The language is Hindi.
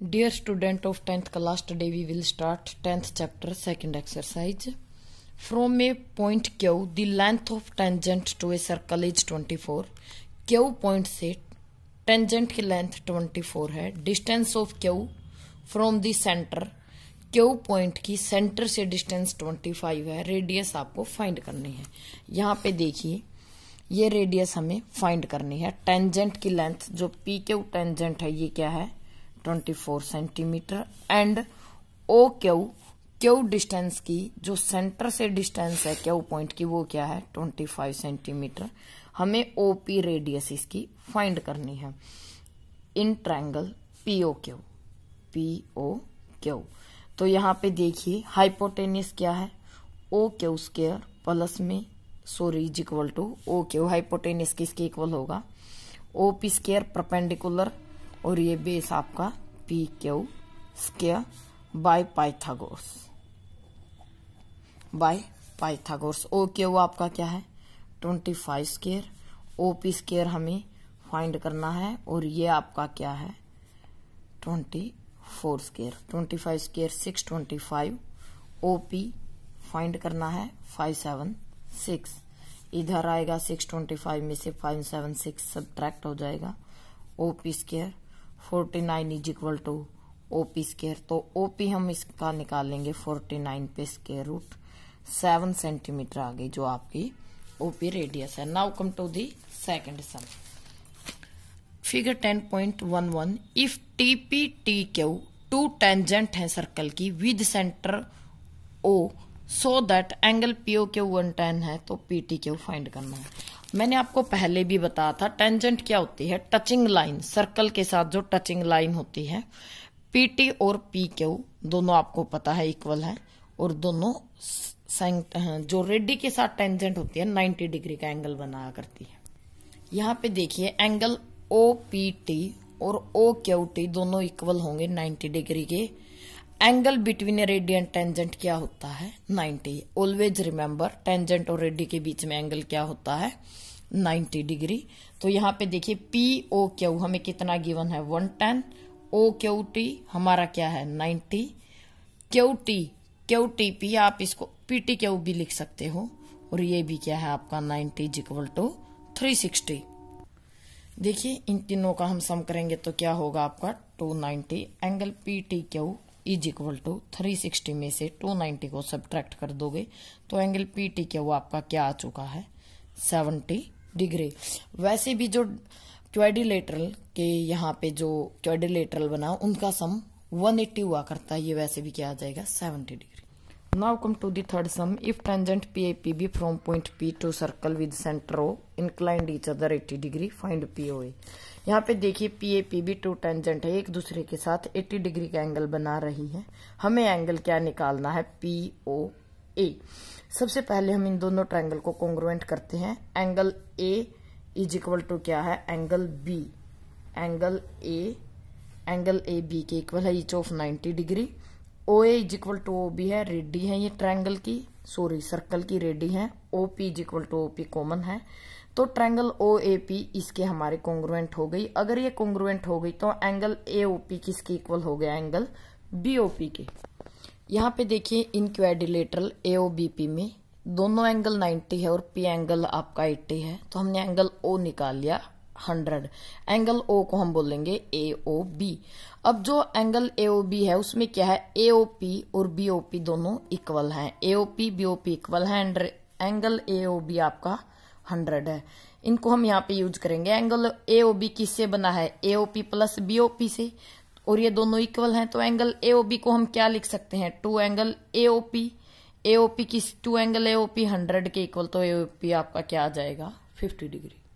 Dear student of 10th class, today we will start 10th chapter, second exercise. From a point Q, the length of tangent to a circle is 24. Q point से tangent की length 24 है Distance of Q from the center, Q point की center से distance 25 है Radius आपको find करनी है यहाँ पे देखिए ये रेडियस हमें फाइंड करनी है टेंजेंट की लेंथ जो पी क्यू टेंजेंट है ये क्या है 24 centimetre and O Q Q distance की जो सेंटर से डिस्टेंस है क्यू पॉइंट की वो क्या है 25 सेंटीमीटर हमें ओ पी रेडियस इसकी फाइंड करनी है in triangle PO Q PO Q तो यहाँ पे देखिए हाइपोटेनिस क्या है ओ क्यू स्केयर प्लस में sorry is equal to O Q hypotenuse किसके इक्वल होगा ओ पी स्केयर परपेंडिकुलर और ये बेस आपका P Q square by Pythagoras by Pythagoras O Q आपका क्या है twenty five square O P square हमें फाइंड करना है और ये आपका क्या है twenty four square twenty five square six twenty five O P find करना है फाइव सेवन सिक्स इधर आएगा सिक्स ट्वेंटी फाइव में से फाइव सेवन सिक्स सब्ट्रैक्ट हो जाएगा O P square forty nine is equal to O P square तो ओ पी हम इसका निकालेंगे फोर्टी नाइन पे स्केयर रूट सेवन सेंटीमीटर आ गई जो आपकी ओ पी रेडियस है now come to the second sum figure ten point one one if T P T Q two tangent है सर्कल की with centre O so that angle P O Q one ten है तो पी टी क्यू फाइंड करना है मैंने आपको पहले भी बताया था टेंजेंट क्या होती है टचिंग लाइन सर्कल के साथ जो टचिंग लाइन होती है पी टी और पी क्यू दोनों आपको पता है इक्वल है और दोनों हाँ, जो रेडी के साथ टेंजेंट होती है 90 डिग्री का एंगल बनाया करती है यहाँ पे देखिए एंगल ओ पी टी और ओ क्यू टी दोनों इक्वल होंगे 90 डिग्री के angle between a and tangent क्या होता है 90 ऑलवेज रिमेम्बर टेंजेंट और रेडी के बीच में एंगल क्या होता है 90 डिग्री तो यहाँ पे देखिए पी ओ क्यू हमें कितना गिवन है 110 ओ क्यू टी हमारा क्या है 90 Q T Q T P आप इसको पी टी क्यू भी लिख सकते हो और ये भी क्या है आपका 90 is equal to three sixty देखिए इन तीनों का हम सम करेंगे तो क्या होगा आपका 290 angle P T Q is equal to three sixty में से टू नाइन्टी को सब्ट्रैक्ट कर दोगे तो एंगल पी टी क्या वो आपका क्या आ चुका है सेवनटी डिग्री वैसे भी जो क्वेडिलेटरल के यहाँ पे जो क्वेडिलेटरल बना उनका सम 180 हुआ करता है ये वैसे भी क्या आ जाएगा 70 degree Now come to the third sum. If tangent PAPB from point P to circle with center O inclined each other 80 degree, find POA. यहाँ पे देखिए PAPB टू tangent है एक दूसरे के साथ 80 degree का angle बना रही है हमें angle क्या निकालना है POA. सबसे पहले हम इन दोनों ट्रायंगल को कॉन्ग्रुएंट करते हैं angle A is equal to क्या है angle B angle A angle A B के इक्वल है each of 90 degree O A is equal to O B है रेडी है ये ट्रायंगल की सॉरी सर्कल की रेडी है O P is equal to O P common है तो ट्रायंगल ओ ए पी इसके हमारे कॉन्ग्रुएंट हो गई अगर ये कॉन्ग्रुएंट हो गई तो एंगल ए ओ पी किसके इक्वल हो गया एंगल बी ओ पी के यहाँ पे देखिए इन क्वेडिलेटरल ए ओ बी पी में दोनों एंगल 90 है और पी एंगल आपका 80 है तो हमने एंगल ओ निकाल लिया हंड्रेड एंगल ओ को हम बोलेंगे ए ओ बी अब जो एंगल ए ओ बी है उसमें क्या है ए ओ पी और बी ओ पी दोनों इक्वल हैं A O P B O P equal है and angle A O B आपका हंड्रेड है इनको हम यहाँ पे यूज करेंगे एंगल ए ओ बी किससे बना है A O P plus B O P से और ये दोनों इक्वल हैं तो एंगल ए ओ बी को हम क्या लिख सकते हैं two angle A O P AOP किस टू एंगल एओपी हंड्रेड के इक्वल तो एओपी आपका क्या आ जाएगा फिफ्टी डिग्री